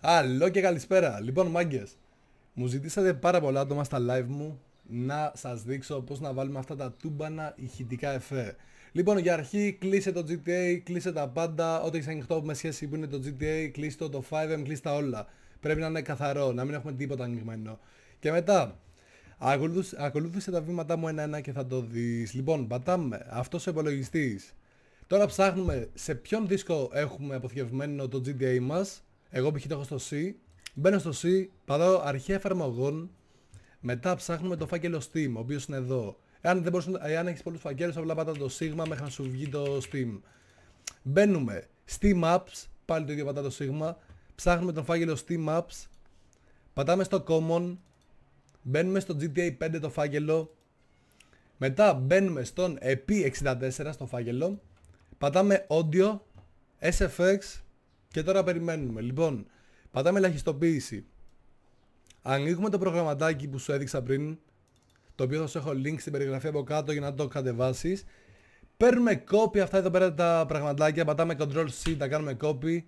Αλλό και καλησπέρα. Λοιπόν, μάγκες, μου ζητήσατε πάρα πολλά άτομα στα live μου να σας δείξω πώς να βάλουμε αυτά τα τούμπανα ηχητικά εφέ. Λοιπόν, για αρχή, κλείσε το GTA, κλείσε τα πάντα. Ό,τι έχεις ανοιχτό με σχέση που είναι το GTA, κλείσε το, το 5M, κλείσε τα όλα. Πρέπει να είναι καθαρό, να μην έχουμε τίποτα ανοιχμένο. Και μετά, ακολούθησε, τα βήματά μου ένα-ένα και θα το δεις. Λοιπόν, πατάμε. Αυτό ο υπολογιστής. Τώρα ψάχνουμε σε ποιον δίσκο έχουμε αποθηκευμένο το GTA μας εγώ π.χ. το έχω στο C, μπαίνω στο C, πατάω αρχαία εφαρμογών, μετά ψάχνουμε το φάκελο Steam, ο οποίος είναι εδώ. Εάν, δεν εάν έχεις πολλούς φακέλους, απλά πατά το σίγμα μέχρι να σου βγει το Steam. Μπαίνουμε Steam Apps, πάλι το ίδιο πατά το σίγμα, ψάχνουμε το φάκελο Steam Apps, πατάμε στο Common, μπαίνουμε στο GTA 5 το φάκελο, μετά μπαίνουμε στον EP64 στο φάκελο, πατάμε Audio, SFX, και τώρα περιμένουμε. Λοιπόν, πατάμε ελαχιστοποίηση. Ανοίγουμε το προγραμματάκι που σου έδειξα πριν, το οποίο θα σου έχω link στην περιγραφή από κάτω για να το κατεβάσεις. Παίρνουμε copy αυτά εδώ πέρα τα πραγματάκια, πατάμε Ctrl C, τα κάνουμε copy.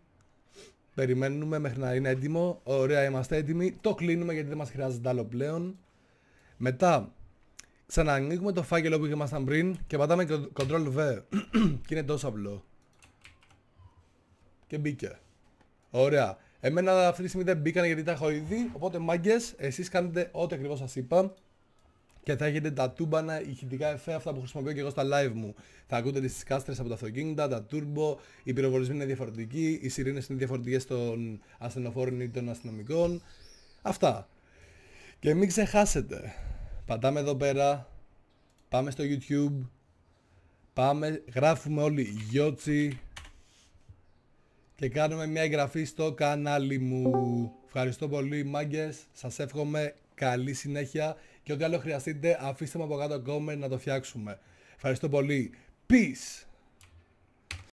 Περιμένουμε μέχρι να είναι έτοιμο. Ωραία, είμαστε έτοιμοι. Το κλείνουμε γιατί δεν μας χρειάζεται άλλο πλέον. Μετά, ξανανοίγουμε το φάκελο που ήμασταν πριν και πατάμε Ctrl V. και είναι τόσο απλό και μπήκε. Ωραία. Εμένα αυτή τη στιγμή δεν μπήκανε γιατί τα έχω ήδη. Οπότε μάγκες, εσείς κάνετε ό,τι ακριβώς σας είπα. Και θα έχετε τα τούμπανα ηχητικά εφέ αυτά που χρησιμοποιώ και εγώ στα live μου. Θα ακούτε τις κάστρε από τα αυτοκίνητα, τα turbo, οι πυροβολισμοί είναι διαφορετικοί, οι σιρήνες είναι διαφορετικές των ασθενοφόρων ή των αστυνομικών. Αυτά. Και μην ξεχάσετε. Πατάμε εδώ πέρα. Πάμε στο YouTube. Πάμε, γράφουμε όλοι γιότσι και κάνουμε μια εγγραφή στο κανάλι μου. Ευχαριστώ πολύ μάγκες, σας εύχομαι καλή συνέχεια και ό,τι άλλο χρειαστείτε αφήστε μου από κάτω comment να το φτιάξουμε. Ευχαριστώ πολύ. Peace!